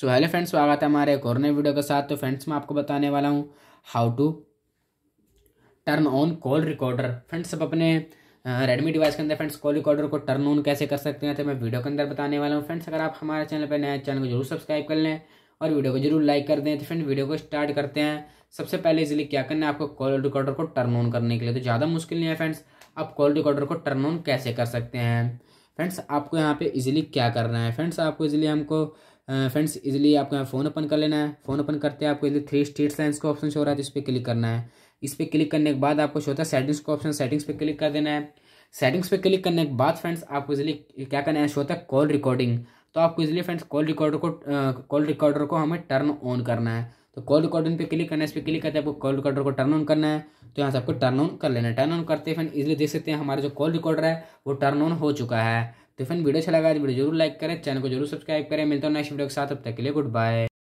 so hello friends स्वागत है हमारे एक और नए वीडियो के साथ तो फ्रेंड्स मैं आपको बताने वाला हूँ how to turn on call recorder friends आप अपने रेडमी डिवाइस के अंदर फ्रेंड्स कॉल रिकॉर्डर को टर्न ऑन कैसे कर सकते हैं तो मैं वीडियो के अंदर बताने वाला हूँ फ्रेंड्स अगर आप हमारे चैनल पर नए चैनल को जरूर सब्सक्राइब कर लें और वीडियो को जरूर लाइक कर दें तो फ्रेंड वीडियो को स्टार्ट करते हैं सबसे पहले इसलिए क्या करना है आपको कॉल रिकॉर्डर को टर्न ऑन करने के लिए तो ज़्यादा मुश्किल नहीं है फ्रेंड्स आप कॉल रिकॉर्डर को टर्न ऑन कैसे कर सकते हैं फ्रेंड्स आपको यहाँ पे इजीली क्या करना है फ्रेंड्स आपको इजीली हमको फ्रेंड्स इजीली आपको यहाँ फ़ोन ओपन कर लेना है फ़ोन ओपन करते हैं आपको इजीली थ्री स्टेट साइंस का ऑप्शन शो रहा है इस पर क्लिक करना है इस पर क्लिक करने के बाद आपको शो होता है सेटिंग्स का ऑप्शन सेटिंग्स पर क्लिक कर देना है सेटिंग्स पर क्लिक करने के बाद फ्रेंड्स आपको इजिली क्या करना है शो होता है कॉल रिकॉर्डिंग तो आपको इजिली फ्रेंड्स कॉल रिकॉर्डर को कॉल रिकॉर्डर को हमें टर्न ऑन करना है तो कॉल रिकॉर्डिंग पे क्लिक करना है इस पर क्लिक करते हैं आपको कॉल रिकॉर्डर को टर्न ऑन करना है तो यहाँ से आपको टर्न ऑन कर लेना टर्न ऑन करते फिर इजिली देख सकते हैं हमारा जो कॉल रिकॉर्डर है वो टर्न ऑन हो चुका है तो फिर वीडियो अच्छा लगा तो वीडियो जरूर लाइक करें चैनल को जरूर सब्सक्राइब करें मिलता हूँ नेक्स्ट वीडियो के साथ अब तक के लिए गुड बाय